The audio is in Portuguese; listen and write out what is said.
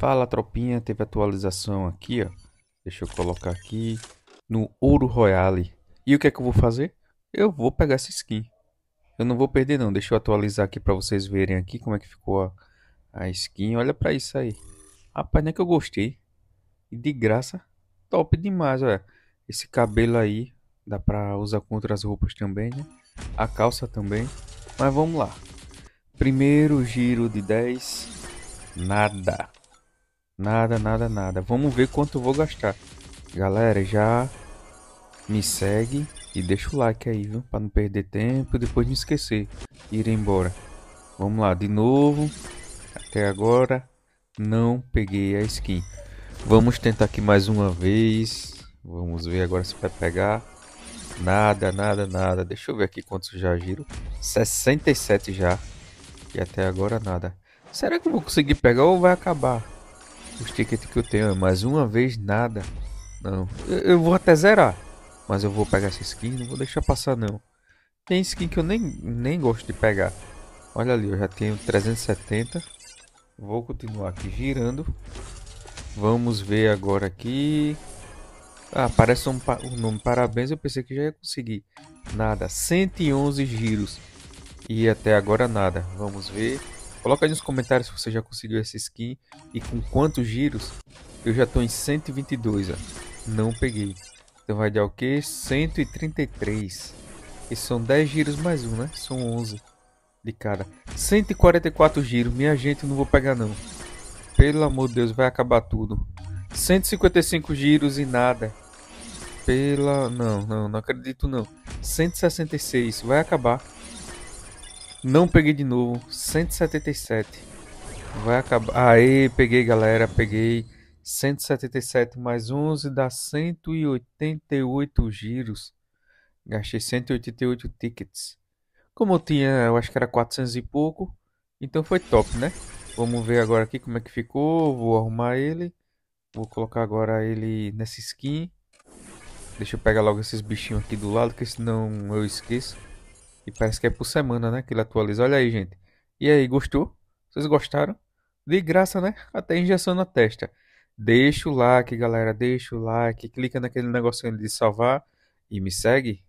Fala tropinha, teve atualização aqui, ó. Deixa eu colocar aqui no Ouro Royale. E o que é que eu vou fazer? Eu vou pegar essa skin. Eu não vou perder não, deixa eu atualizar aqui para vocês verem aqui como é que ficou a, a skin. Olha para isso aí. Rapaz, nem é que eu gostei. E de graça, top demais, olha. Esse cabelo aí, dá pra usar com outras roupas também, né? A calça também. Mas vamos lá. Primeiro giro de 10, nada. Nada, nada, nada. Vamos ver quanto vou gastar. Galera, já me segue e deixa o like aí, viu? Pra não perder tempo e depois não esquecer. Ir embora. Vamos lá, de novo. Até agora não peguei a skin. Vamos tentar aqui mais uma vez. Vamos ver agora se vai pegar. Nada, nada, nada. Deixa eu ver aqui quantos já giro. 67 já. E até agora nada. Será que eu vou conseguir pegar ou vai acabar? os tickets que eu tenho. É mas uma vez nada. Não. Eu, eu vou até zerar. Mas eu vou pegar essa skin. Não vou deixar passar não. Tem skin que eu nem, nem gosto de pegar. Olha ali. Eu já tenho 370. Vou continuar aqui girando. Vamos ver agora aqui. Ah, aparece um, um nome parabéns. Eu pensei que já ia conseguir. Nada. 111 giros. E até agora nada. Vamos ver. Coloca aí nos comentários se você já conseguiu essa skin e com quantos giros. Eu já estou em 122, ó. não peguei. Então vai dar o quê? 133. E são 10 giros mais um, né? São 11 de cada. 144 giros. Minha gente, não vou pegar não. Pelo amor de Deus, vai acabar tudo. 155 giros e nada. Pela... Não, não, não acredito não. 166, vai acabar. Não peguei de novo. 177. Vai acabar. aí peguei, galera. Peguei 177 mais 11 dá 188 giros. Gastei 188 tickets. Como eu tinha, eu acho que era 400 e pouco. Então foi top, né? Vamos ver agora aqui como é que ficou. Vou arrumar ele. Vou colocar agora ele nessa skin. Deixa eu pegar logo esses bichinhos aqui do lado, que senão eu esqueço. E parece que é por semana, né? Que ele atualiza. Olha aí, gente. E aí, gostou? Vocês gostaram? De graça, né? Até injeção na testa. Deixa o like, galera. Deixa o like. Clica naquele negocinho de salvar. E me segue.